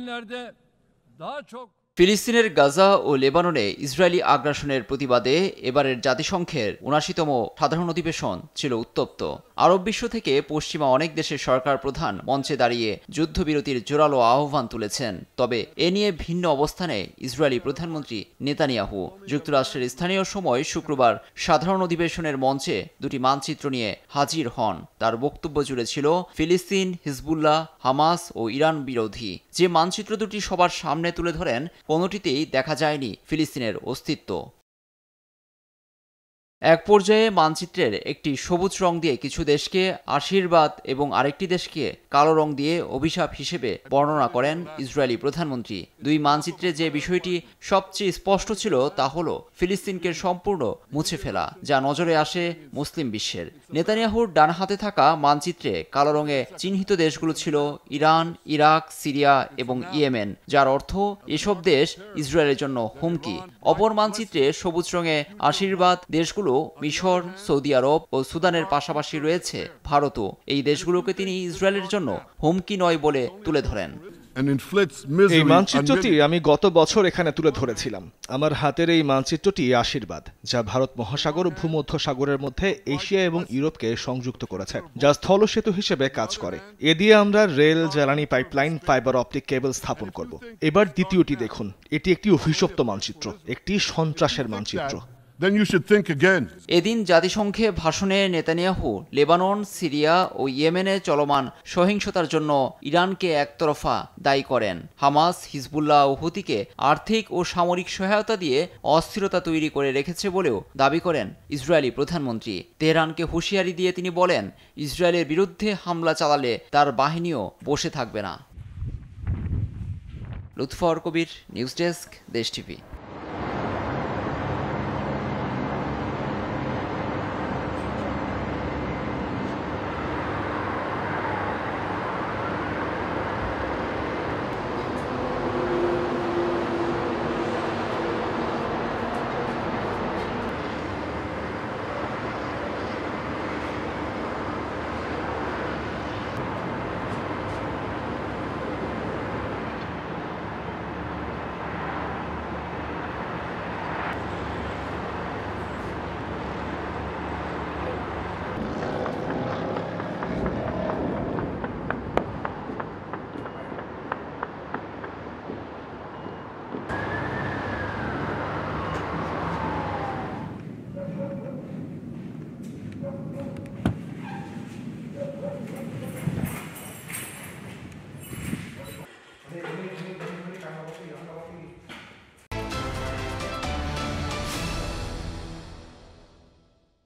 günlerde daha çok ফিলিস্তিনের গাজা ও লেবাননে Israeli আগ্রাসনের প্রতিবাদে এবারের জাতিসংঘের উনাশিতম সাধারণ অধিবেশন ছিল উত্তপ্ত আরব বিশ্ব থেকে পশ্চিমা অনেক দেশের সরকার প্রধান মঞ্চে দাঁড়িয়ে যুদ্ধবিরতির জোরালো আহ্বান তুলেছেন তবে এ নিয়ে ভিন্ন অবস্থানে ইসরায়েলি প্রধানমন্ত্রী নেতানিয়াহু যুক্তরাষ্ট্রের স্থানীয় সময় শুক্রবার সাধারণ অধিবেশনের মঞ্চে দুটি মানচিত্র নিয়ে হাজির হন তার বক্তব্য জুড়ে ছিল ফিলিস্তিন হিজবুল্লাহ হামাস ও ইরান বিরোধী যে মানচিত্র দুটি সবার সামনে তুলে ধরেন কোনোটিতেই দেখা যায়নি ফিলিস্তিনের অস্তিত্ব এক পর্যায়ে মানচিত্রের একটি সবুজ রং দিয়ে কিছু দেশকে আশীর্বাদ এবং আরেকটি দেশকে কালো রং দিয়ে অভিশাপ হিসেবে বর্ণনা করেন ইসরায়েলি প্রধানমন্ত্রী দুই মানচিত্রে যে বিষয়টি সবচেয়ে স্পষ্ট ছিল তা হল ফিলিস্তিনকে সম্পূর্ণ মুছে ফেলা যা নজরে আসে মুসলিম বিশ্বের নেতানিয়াহুর ডান হাতে থাকা মানচিত্রে কালো রঙে চিহ্নিত দেশগুলো ছিল ইরান ইরাক সিরিয়া এবং ইয়েমেন যার অর্থ এসব দেশ ইসরায়েলের জন্য হুমকি অপর মানচিত্রে সবুজ রঙে আশীর্বাদ দেশগুলো দেশগুলো মিশর সৌদি আরব ও সুদানের পাশাপাশি রয়েছে ভারতও এই দেশগুলোকে তিনি ইসরায়েলের জন্য হুমকি নয় বলে তুলে ধরেন এই মানচিত্রটি আমি গত বছর এখানে তুলে ধরেছিলাম আমার হাতের এই মানচিত্রটি আশীর্বাদ যা ভারত মহাসাগর ও ভূমধ্য সাগরের মধ্যে এশিয়া এবং ইউরোপকে সংযুক্ত করেছে যা স্থল সেতু হিসেবে কাজ করে এ দিয়ে আমরা রেল জ্বালানি পাইপলাইন ফাইবার অপটিক কেবল স্থাপন করব এবার দ্বিতীয়টি দেখুন এটি একটি অভিশপ্ত মানচিত্র একটি সন্ত্রাসের মানচিত্র then you should think again. এদিন জাতিসংঘে ভাষণে নেতানিয়াহু লেবানন সিরিয়া ও ইয়েমেনে চলমান সহিংসতার জন্য ইরানকে একতরফা দায়ী করেন হামাস হিজবুল্লাহ ও হুতিকে আর্থিক ও সামরিক সহায়তা দিয়ে অস্থিরতা তৈরি করে রেখেছে বলেও দাবি করেন ইসরায়েলি প্রধানমন্ত্রী তেহরানকে হুঁশিয়ারি দিয়ে তিনি বলেন ইসরায়েলের বিরুদ্ধে হামলা চালালে তার বাহিনীও বসে থাকবে না Lutfor Kabir news desk Desh TV